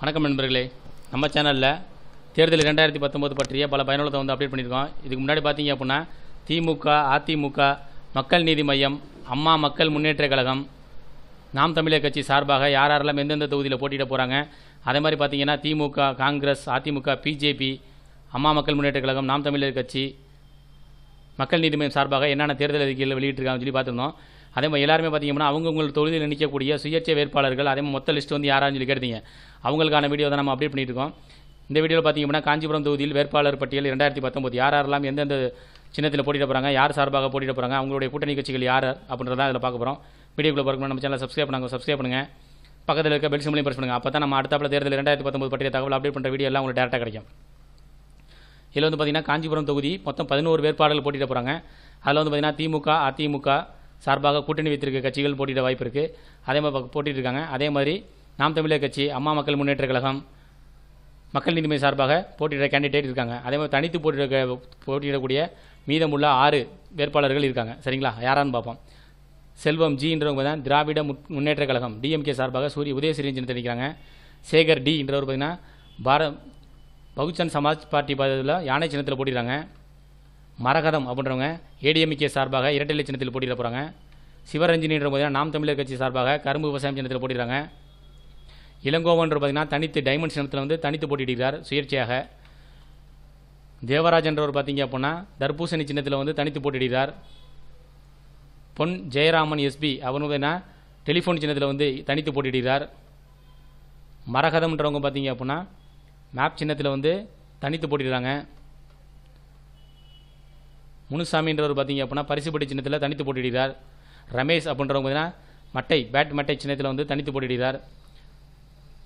வணக்கம் நண்பர்களே நம்ம சேனலில் தேர்தல் ரெண்டாயிரத்தி பத்தொம்போது பற்றிய பல பயனுள்ளதை வந்து அப்டேட் பண்ணியிருக்கோம் இதுக்கு முன்னாடி பார்த்தீங்க அப்படின்னா திமுக அதிமுக மக்கள் நீதி மையம் அம்மா மக்கள் முன்னேற்ற கழகம் நாம் தமிழர் கட்சி சார்பாக யார் யாரெல்லாம் எந்தெந்த தொகுதியில் போட்டியிட போகிறாங்க அதே மாதிரி பார்த்தீங்கன்னா திமுக காங்கிரஸ் அதிமுக பிஜேபி அம்மா மக்கள் முன்னேற்ற கழகம் நாம் தமிழர் கட்சி மக்கள் நீதி மையம் சார்பாக என்னென்ன தேர்தல் அறிக்கையில் வெளியிட்டிருக்காங்கன்னு சொல்லி பார்த்துருந்தோம் அதே மாதிரி எல்லாருமே பார்த்தீங்கன்னா அவங்கவுங்கள தொழிலில் நிற்கக்கூடிய சுயேட்சை வேட்பாளர்கள் அதே மாதிரி மொத்த லிஸ்ட் வந்து யாராக சொல்லி கேட்டீங்க அவங்களுக்கான வீடியோ தான் நம்ம அப்டேட் பண்ணிட்டு இருக்கோம் இந்த வீடியோவில் பார்த்தீங்கன்னா காஞ்சிபுரம் தொகுதியில் வேட்பாளர் பட்டியல் ரெண்டாயிரத்தி பத்தொம்பது யார் யாரெல்லாம் எந்தெந்த சின்னத்தில் போட்டிட போகிறாங்க யார் சார்பாக போட்டிட போகிறாங்க அவங்களுடைய கூட்டணி கட்சிகள் யார் அப்படின்றத அதில் பார்க்க போகிறோம் வீடியோக்குள்ளே பார்க்கணும் நம்ம சேனலில் சப்ஸ்கிரைப் பண்ணுங்கள் சப்ஸ்கிரைப் பண்ணுங்கள் பக்கத்தில் இருக்க பெல் சிம்லையும் ப்ரெஸ் பண்ணுங்கள் அப்போ தான் நம்ம அடுத்தப்பட தேர்தல் ரெண்டாயிரத்தி பத்தொம்பது பற்றிய தகவல் அப்டேட் பண்ணுற வீடியோ எல்லாம் உங்களுக்கு டேரெக்டாக கிடைக்கும் இதில் வந்து பார்த்திங்கன்னா காஞ்சிபுரம் தொகுதி மொத்தம் பதினோரு வேட்பாளர்கள் போட்டிட போகிறாங்க அதில் வந்து பார்த்திங்கன்னா திமுக அதிமுக சார்பாக கூட்டணி வைத்திருக்க கட்சிகள் போட்டியிட வாய்ப்பு இருக்குது அதே மாதிரி இருக்காங்க அதே மாதிரி நாம் தமிழர் கட்சி அம்மா மக்கள் முன்னேற்ற கழகம் மக்கள் நீதிமை சார்பாக போட்டியிட கேண்டிடேட் இருக்காங்க அதே மாதிரி தனித்து போட்டியிட போட்டியிடக்கூடிய மீதமுள்ள ஆறு வேட்பாளர்கள் இருக்காங்க சரிங்களா யாரான்னு பார்ப்போம் செல்வம் ஜின்றவங்க தான் திராவிட முன்னேற்ற கழகம் டிஎம்கே சார்பாக சூரிய உதயசிரஞ்சன் தெரிவிக்கிறாங்க சேகர் டி என்றவர் பார்த்தீங்கன்னா பார பகுஜன் சமாஜ் பார்ட்டி பாதியில் யானை சின்னத்தில் போட்டிடுறாங்க மரகதம் அப்படின்றவங்க ஏடிஎம்கே e சார்பாக இரட்டை சின்னத்தில் போட்டியிட போகிறாங்க சிவரஞ்சினின்ற பார்த்தீங்கன்னா நாம் தமிழர் கட்சி சார்பாக கரும்பு விவசாயம் சின்னத்தில் போட்டிடுறாங்க இளங்கோவன்ற பார்த்தீங்கன்னா தனித்து டைமண்ட் சின்னத்தில் வந்து தனித்து போட்டிடுகிறார் சுயேட்சையாக தேவராஜன்றவர் பார்த்தீங்க அப்படின்னா தர்பூசணி சின்னத்தில் வந்து தனித்து போட்டிடுகிறார் பொன் ஜெயராமன் எஸ்பி அவர் பார்த்தீங்கன்னா டெலிஃபோன் சின்னத்தில் வந்து தனித்து போட்டிடுகிறார் மரகதம்ன்றவங்க பார்த்தீங்க அப்படின்னா மேப் சின்னத்தில் வந்து தனித்து போட்டிடுறாங்க முனுசாமின்றவர் பார்த்தீங்க அப்படின்னா பரிசு பட்டி சின்னத்தில் தனித்து போட்டிடுகிறார் ரமேஷ் அப்படின்றவங்க பார்த்தீங்கன்னா மட்டை பேட் மட்டை சின்னத்தில் வந்து தனித்து போட்டிடுகிறார்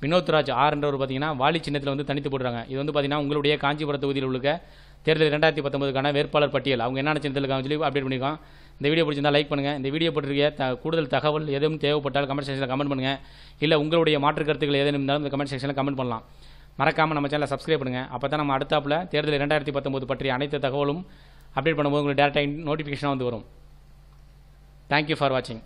வினோத்ராஜ் ஆர்ன்றவர் பார்த்தீங்கன்னா வாலி சின்னத்தில் வந்து தனித்து போடுறாங்க இது வந்து பார்த்தீங்கன்னா உங்களுடைய காஞ்சிபுரம் தொகுதியில் உள்ள தேர்தல் ரெண்டாயிரத்தி பத்தொன்பதுக்கான வேட்பாளர் பட்டியல் அவங்க என்னென்ன சின்னத்தில் சொல்லி அப்டேட் பண்ணியிருக்கோம் இந்த வீடியோ பிடிச்சிருந்தால் லைக் பண்ணுங்கள் இந்த வீடியோ பற்றிய த கூடுதல் தகவல் எதுவும் தேவைப்பட்டால் கமெண்ட் செக்ஷனில் கமெண்ட் பண்ணுங்கள் இல்லை உங்களுடைய மாற்று கருத்துக்கள் எதுவும் இருந்தாலும் இந்த கமெண்ட் செக்ஷனில் கமெண்ட் பண்ணலாம் மறக்காமல் நம்ம சேனலை சப்ஸ்கிரைப் பண்ணுங்கள் அப்போ தான் நம்ம அடுத்தாப்பில் தேர்தல் ரெண்டாயிரத்தி பத்தொம்போது பற்றிய அனைத்து தகவலும் அப்டேட் பண்ணும்போது உங்களுக்கு டேரெக்டாக நோட்டிஃபிகேஷனாக வந்து வரும் தேங்க்யூ ஃபார் வாட்சிங்